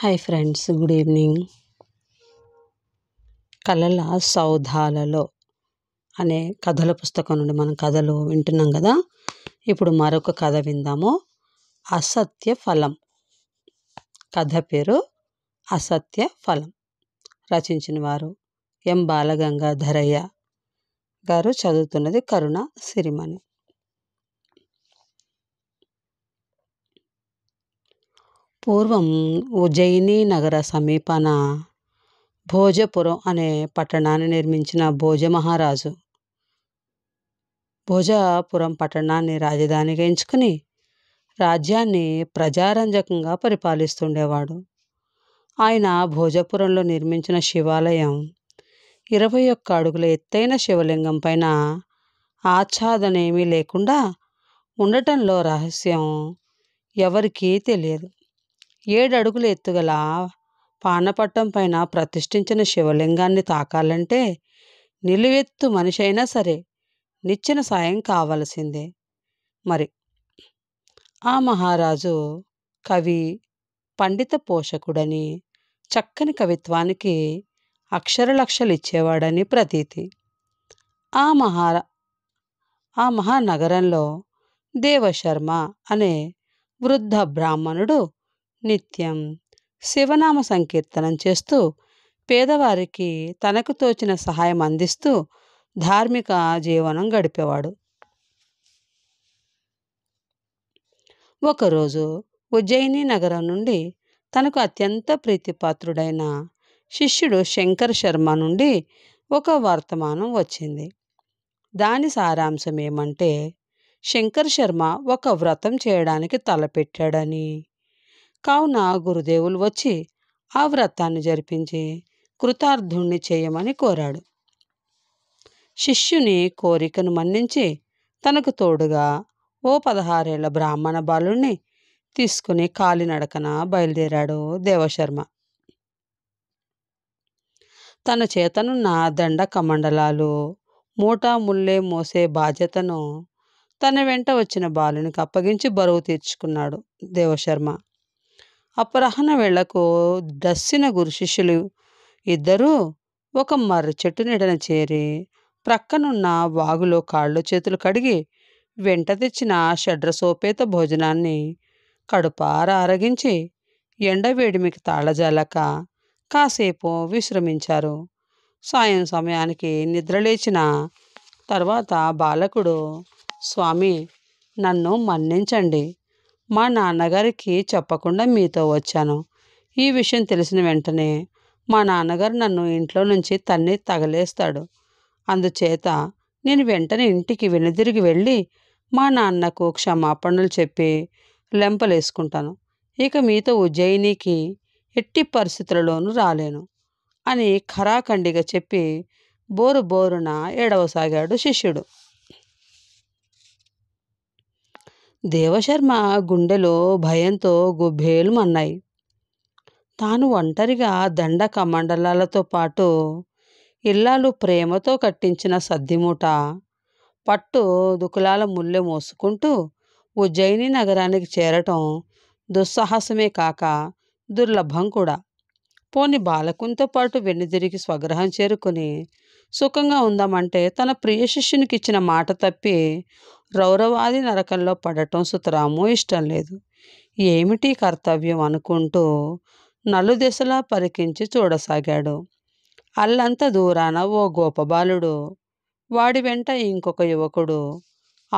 hi friends good evening కళల సౌధాలలో అనే కథల పుస్తకం నుండి మనం కథలు వింటున్నాం కదా ఇప్పుడు మరొక కథ విందాము అసత్య ఫలం కథ పేరు అసత్య ఫలం రచించిన వారు ఎం బాలగంగాధరయ్య గారు చదువుతున్నది కరుణ సిరిమణి పూర్వం ఉజ్జయిని నగర సమీపాన భోజపురం అనే పట్టణాన్ని నిర్మించిన భోజమహారాజు భోజపురం పట్టణాన్ని రాజధానిగా ఎంచుకుని రాజ్యాన్ని ప్రజారంజకంగా పరిపాలిస్తుండేవాడు ఆయన భోజపురంలో నిర్మించిన శివాలయం ఇరవై ఒక్క అడుగుల ఎత్తైన శివలింగం పైన ఆచ్ఛాదనేమీ లేకుండా ఉండటంలో రహస్యం ఎవరికీ తెలియదు ఏడు అడుగుల ఎత్తుగల పానపట్టం పైన ప్రతిష్ఠించిన శివలింగాన్ని తాకాలంటే నిలువెత్తు మనిషి అయినా సరే నిచ్చిన సాయం కావలసిందే మరి ఆ మహారాజు కవి పండిత పోషకుడని చక్కని కవిత్వానికి అక్షరలక్షలు ఇచ్చేవాడని ప్రతీతి ఆ మహా ఆ మహానగరంలో దేవశర్మ అనే వృద్ధ బ్రాహ్మణుడు నిత్యం శివనామ సంకీర్తనం చేస్తూ పేదవారికి తనకు తోచిన సహాయం అందిస్తూ ధార్మిక జీవనం గడిపేవాడు ఒకరోజు ఉజ్జయిని నగరం నుండి తనకు అత్యంత ప్రీతిపాత్రుడైన శిష్యుడు శంకర్ శర్మ నుండి ఒక వర్తమానం వచ్చింది దాని సారాంశం ఏమంటే శంకర్ శర్మ ఒక వ్రతం చేయడానికి తలపెట్టాడని కావున గురుదేవులు వచ్చి ఆ వ్రతాన్ని జరిపించి కృతార్థుణ్ణి చేయమని కోరాడు శిష్యుని కోరికను మన్నించి తనకు తోడుగా ఓ పదహారేళ్ల బ్రాహ్మణ బాలుణ్ణి తీసుకుని కాలినడకన బయలుదేరాడు దేవశర్మ తన చేతనున్న దండ కమండలాలు మూటా ముల్లే మోసే బాధ్యతను తన వెంట వచ్చిన బాలునికి అప్పగించి బరువు తీర్చుకున్నాడు దేవశర్మ అపరాహ్న వేళకు దస్సిన గురు శిష్యులు ఇద్దరూ ఒక మర్రి చెట్టు నీడన చేరి ప్రక్కనున్న వాగులో కాళ్ళు చేతులు కడిగి వెంట తెచ్చిన షడ్ర సోపేత భోజనాన్ని కడుపార ఆరగించి ఎండవేడిమికి తాళజాలక కాసేపు విశ్రమించారు సాయం సమయానికి నిద్రలేచిన తర్వాత బాలకుడు స్వామి నన్ను మన్నించండి మా నాన్నగారికి చెప్పకుండా మీతో వచ్చాను ఈ విషయం తెలిసిన వెంటనే మా నాన్నగారు నన్ను ఇంట్లో నుంచి తన్ని తగలేస్తాడు అందుచేత నేను వెంటనే ఇంటికి వెనుదిరిగి వెళ్ళి మా నాన్నకు క్షమాపణలు చెప్పి లెంపలేసుకుంటాను ఇక మీతో ఉజ్జయినికి ఎట్టి పరిస్థితులలోనూ రాలేను అని ఖరాఖండిగా చెప్పి బోరు బోరున ఏడవసాగాడు శిష్యుడు దేవశర్మ గుండెలో భయంతో గుభేలుమన్నాయి తాను ఒంటరిగా దండ కమండలాలతో పాటు ఇల్లాలు ప్రేమతో కట్టించిన సద్దిమూట పట్టు దుకులాల ముల్లె మోసుకుంటూ ఉజ్జయిని నగరానికి చేరటం దుస్సాహసమే కాక దుర్లభం కూడా పోని బాలకుంతో పాటు వెన్నుదిరిగి స్వగ్రహం చేరుకుని సుఖంగా ఉందామంటే తన ప్రియ శిష్యునికి ఇచ్చిన మాట తప్పి రౌరవాది నరకంలో పడటం సుతరాము ఇష్టం లేదు ఏమిటి కర్తవ్యం అనుకుంటూ నలుదిశలా పరికించి చూడసాగాడు అల్లంత దూరాన ఓ గోపబాలుడు వాడి వెంట ఇంకొక యువకుడు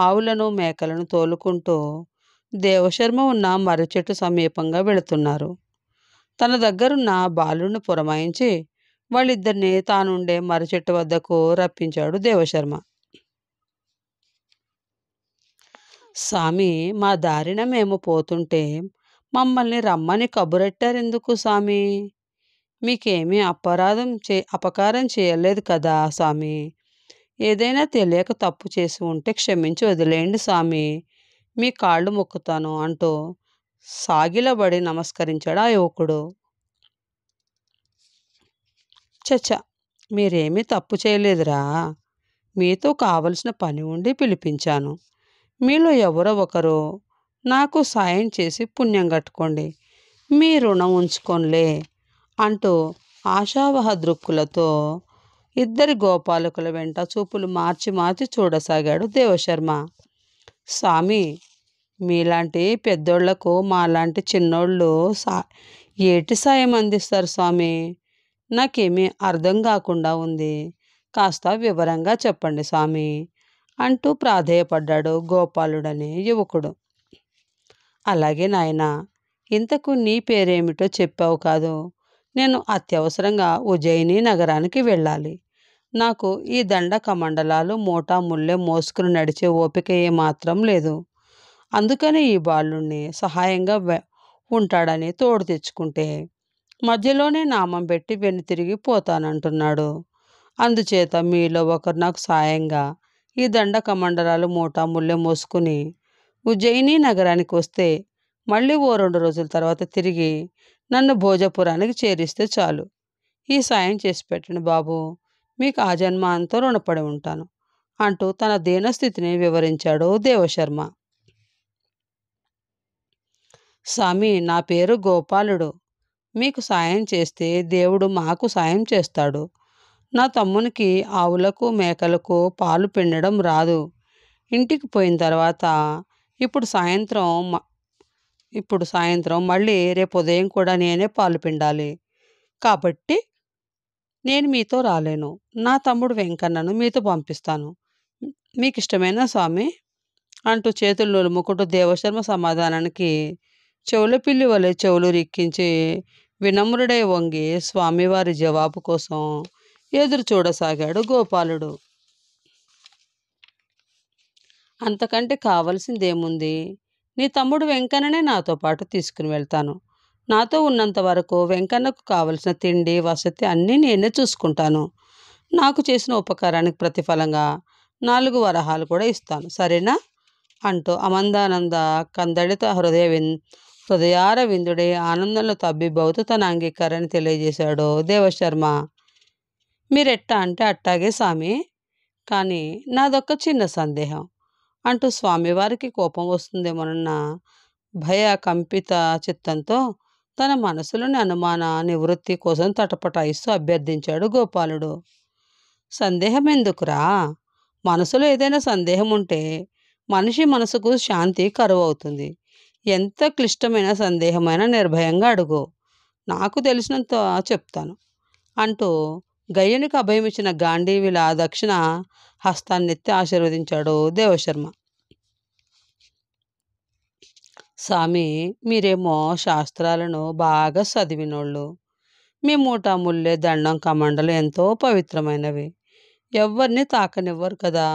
ఆవులను మేకలను తోలుకుంటూ దేవశర్మ ఉన్న మర్రి చెట్టు సమీపంగా వెళుతున్నారు తన దగ్గరున్న బాలుని పురమాయించి వాళ్ళిద్దరిని తానుండే మరచెట్టు వద్దకు రప్పించాడు దేవశర్మ స్వామి మా దారిన మేము పోతుంటే మమ్మల్ని రమ్మని కబురెట్టారెందుకు స్వామి మీకేమీ అపరాధం చే అపకారం చేయలేదు కదా స్వామి ఏదైనా తెలియక తప్పు చేసి ఉంటే క్షమించి వదిలేయండి స్వామి మీ కాళ్ళు మొక్కుతాను అంటూ సాగిలబడి నమస్కరించాడు ఆ యువకుడు చచ మీరేమీ తప్పు చేయలేదురా మీతో కావలసిన పని ఉండి పిలిపించాను మీలో ఎవరో ఒకరు నాకు సాయం చేసి పుణ్యం కట్టుకోండి మీ రుణం ఉంచుకోనిలే అంటూ ఆశావహ దృక్కులతో ఇద్దరి గోపాలకుల వెంట చూపులు మార్చి మార్చి చూడసాగాడు దేవశర్మ స్వామి మీలాంటి పెద్దోళ్లకు మాలాంటి చిన్నోళ్ళు సా ఏటి సాయం అందిస్తారు స్వామి నాకేమీ అర్థం కాకుండా ఉంది కాస్త వివరంగా చెప్పండి స్వామి అంటూ ప్రాధేయపడ్డాడు గోపాలుడనే యువకుడు అలాగే నాయన ఇంతకు నీ పేరేమిటో చెప్పావు కాదు నేను అత్యవసరంగా ఉజ్జయిని నగరానికి వెళ్ళాలి నాకు ఈ దండక మండలాలు మోటా ముల్లే మోసుకుని నడిచే ఓపిక ఏమాత్రం లేదు అందుకనే ఈ బాలుణ్ణి సహాయంగా ఉంటాడని తోడు తెచ్చుకుంటే మధ్యలోనే నామం పెట్టి వెను తిరిగి పోతానంటున్నాడు అందుచేత మీలో ఒకరు నాకు సాయంగా ఈ దండ కమండరాలు మూటా ముళ్ళె మోసుకుని ఉజ్జయిని నగరానికి వస్తే మళ్ళీ ఓ రెండు రోజుల తర్వాత తిరిగి నన్ను భోజపురానికి చేరిస్తే చాలు ఈ సాయం చేసి పెట్టండి బాబు మీకు ఆ అంతా రుణపడి ఉంటాను అంటూ తన దీనస్థితిని వివరించాడు దేవశర్మ స్వామి నా పేరు గోపాలుడు మీకు సాయం చేస్తే దేవుడు మాకు సాయం చేస్తాడు నా తమ్మునికి ఆవులకు మేకలకు పాలు పిండడం రాదు ఇంటికి పోయిన తర్వాత ఇప్పుడు సాయంత్రం ఇప్పుడు సాయంత్రం మళ్ళీ రేపు ఉదయం కూడా నేనే పాలు పిండాలి కాబట్టి నేను మీతో రాలేను నా తమ్ముడు వెంకన్నను మీతో పంపిస్తాను మీకు ఇష్టమైన స్వామి అంటూ చేతులు నులుముకుంటూ దేవశర్మ సమాధానానికి చెవులపిల్లి వలె చెవులు రిక్కించి వినమ్రుడై వంగి స్వామివారి జవాబు కోసం ఎదురు చూడసాగాడు గోపాలుడు అంతకంటే కావలసిందేముంది నీ తమ్ముడు వెంకన్ననే నాతో పాటు తీసుకుని వెళ్తాను నాతో ఉన్నంత వరకు వెంకన్నకు కావలసిన తిండి వసతి అన్నీ నేనే చూసుకుంటాను నాకు చేసిన ఉపకారానికి ప్రతిఫలంగా నాలుగు వరహాలు కూడా ఇస్తాను సరేనా అంటూ అమందానంద కందడిత హృదయ హృదయారవిందుడే ఆనందంలో తబ్బిబ్బవుతూ తన అంగీకారాన్ని తెలియజేశాడు దేవశర్మ మీరెట్టా అంటే అట్టాగే స్వామి కానీ నాదొక్క చిన్న సందేహం అంటూ స్వామివారికి కోపం వస్తుందేమోనన్న భయ కంపిత చిత్తంతో తన మనసులోని అనుమాన నివృత్తి కోసం తటపటాయిస్తూ అభ్యర్థించాడు గోపాలుడు సందేహం ఎందుకురా మనసులో ఏదైనా సందేహం ఉంటే మనిషి మనసుకు శాంతి కరువు అవుతుంది ఎంత క్లిష్టమైన సందేహమైన నిర్భయంగా అడుగు నాకు తెలిసినంత చెప్తాను అంటూ గయ్యనికి అభయమిచ్చిన గాంధీవిల దక్షిణ హస్తాన్నెత్తి ఆశీర్వదించాడు దేవశర్మ స్వామి మీరేమో శాస్త్రాలను బాగా చదివినోళ్ళు మీ ముల్లె దండం కమండలు ఎంతో పవిత్రమైనవి ఎవరిని తాకనివ్వరు కదా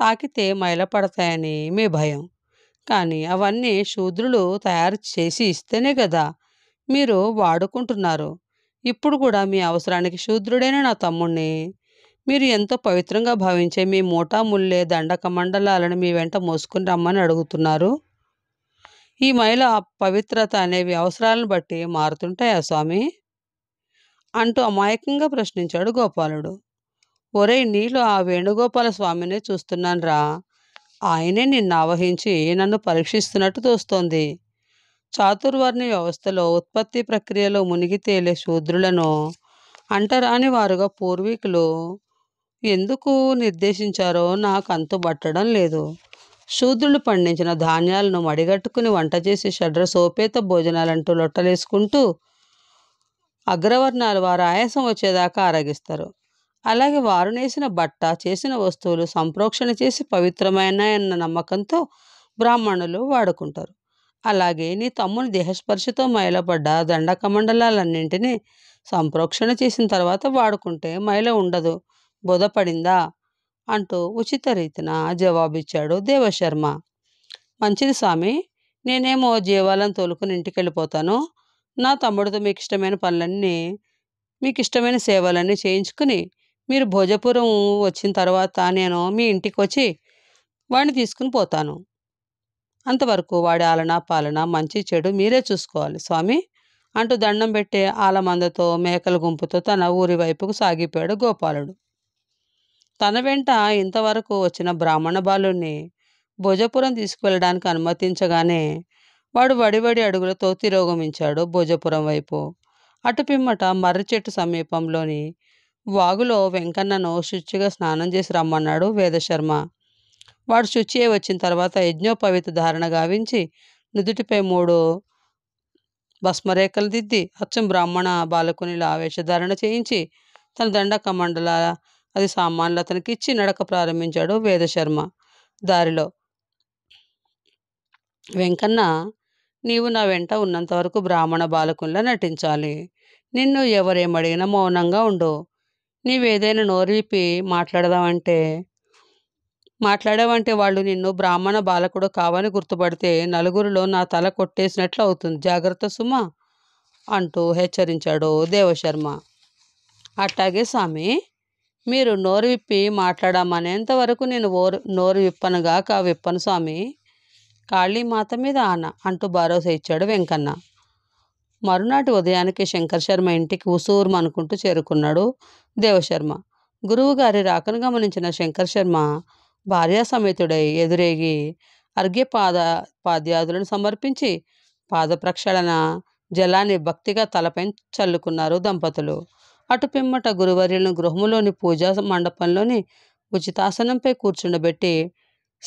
తాకితే మైల పడతాయని మీ భయం కానీ అవన్నీ శూద్రులు తయారు చేసి ఇస్తేనే కదా మీరు వాడుకుంటున్నారు ఇప్పుడు కూడా మీ అవసరానికి శూద్రుడైన నా తమ్ముణ్ణి మీరు ఎంతో పవిత్రంగా భావించే మీ మూటా ముల్లే దండక మండలాలను మీ వెంట మోసుకుని రమ్మని అడుగుతున్నారు ఈ మహిళ పవిత్రత అనేవి అవసరాలను బట్టి మారుతుంటాయా స్వామి అంటూ అమాయకంగా ప్రశ్నించాడు గోపాలుడు ఒరే నీలో ఆ వేణుగోపాల స్వామిని చూస్తున్నాను రా ఆయనే నిన్ను ఆవహించి నన్ను పరీక్షిస్తున్నట్టు తోస్తోంది చాతుర్వర్ణ వ్యవస్థలో ఉత్పత్తి ప్రక్రియలో మునిగి తేలే శూద్రులను అంటరాని వారుగా పూర్వీకులు ఎందుకు నిర్దేశించారో నాకు అంతుబట్టడం లేదు శూద్రులు పండించిన ధాన్యాలను మడిగట్టుకుని వంట చేసి షడ్ర సోపేత భోజనాలంటూ లొట్టలేసుకుంటూ అగ్రవర్ణాలు వారు ఆయాసం వచ్చేదాకా ఆరగిస్తారు అలాగే వారు నేసిన బట్ట చేసిన వస్తువులు సంప్రోక్షణ చేసి పవిత్రమైన అన్న నమ్మకంతో బ్రాహ్మణులు వాడుకుంటారు అలాగే నీ తమ్ముని దేహస్పర్శతో మైలపడ్డ దండకమండలాలన్నింటినీ సంప్రోక్షణ చేసిన తర్వాత వాడుకుంటే మైల ఉండదు బుధపడిందా అంటూ ఉచిత రీతిన జవాబిచ్చాడు దేవశర్మ మంచిది స్వామి నేనేమో జీవాలను తోలుకుని ఇంటికి వెళ్ళిపోతాను నా తమ్ముడితో మీకు ఇష్టమైన పనులన్నీ మీకు ఇష్టమైన సేవలన్నీ చేయించుకుని మీరు భోజపురం వచ్చిన తర్వాత నేను మీ ఇంటికి వచ్చి వాడిని తీసుకుని పోతాను అంతవరకు వాడి ఆలన పాలన మంచి చెడు మీరే చూసుకోవాలి స్వామి అంటూ దండం పెట్టే ఆలమందతో మేకల గుంపుతో తన ఊరి వైపుకు సాగిపోయాడు గోపాలుడు తన వెంట ఇంతవరకు వచ్చిన బ్రాహ్మణ బాలుణ్ణి భోజపురం తీసుకువెళ్ళడానికి అనుమతించగానే వాడు వడివడి అడుగులతో తిరోగమించాడు భోజపురం వైపు అటుపిమ్మట మర్రి చెట్టు సమీపంలోని వాగులో వెంకన్నను శుచిగా స్నానం చేసి రమ్మన్నాడు వేదశర్మ వాడు శుచి వచ్చిన తర్వాత యజ్ఞోపవిత ధారణ గావించి నుదుటిపై మూడు భస్మరేఖలు దిద్ది అచ్చం బ్రాహ్మణ ఆవేశ వేషధారణ చేయించి తన దండక మండల అది సామాన్లు అతనికి ఇచ్చి నడక ప్రారంభించాడు వేదశర్మ దారిలో వెంకన్న నీవు నా వెంట ఉన్నంతవరకు బ్రాహ్మణ బాలకునిలా నటించాలి నిన్ను ఎవరేమడిగినా మౌనంగా ఉండు నీవేదైనా నోరిపి మాట్లాడదామంటే మాట్లాడావంటే వాళ్ళు నిన్ను బ్రాహ్మణ బాలకుడు కావని గుర్తుపడితే నలుగురిలో నా తల కొట్టేసినట్లు అవుతుంది జాగ్రత్త సుమ అంటూ హెచ్చరించాడు దేవశర్మ అట్టాగే స్వామి మీరు నోరు విప్పి మాట్లాడామనేంత వరకు నేను ఓరు నోరు విప్పనుగాక విప్పను స్వామి కాళీ మాత మీద ఆన అంటూ భరోసా ఇచ్చాడు వెంకన్న మరునాటి ఉదయానికి శంకర్ శర్మ ఇంటికి ఉసూర్మ అనుకుంటూ చేరుకున్నాడు దేవశర్మ గురువుగారి రాకను గమనించిన శంకర్ శర్మ భార్యాసమేతుడై ఎదురేగి అర్ఘ్య పాద పాద్యాదులను సమర్పించి పాద ప్రక్షాళన జలాన్ని భక్తిగా తలపై చల్లుకున్నారు దంపతులు అటు పిమ్మట గురువర్యులను గృహములోని పూజా మండపంలోని ఉచితాసనంపై కూర్చుండబెట్టి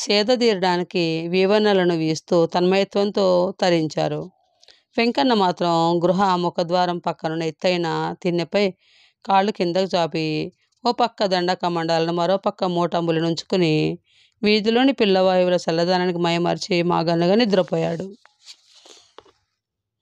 సేద తీరడానికి వీవనలను వీస్తూ తన్మయత్వంతో తరించారు వెంకన్న మాత్రం గృహ ముఖద్వారం పక్కనున్న ఎత్తైన తిన్నెపై కాళ్ళు కిందకు చాపి ఓ పక్క దండక కమండాలను మరో పక్క మూటంబులు నుంచుకుని వీధిలోని పిల్లవాయువుల చల్లదనానికి మయమర్చి మాగన్నగా నిద్రపోయాడు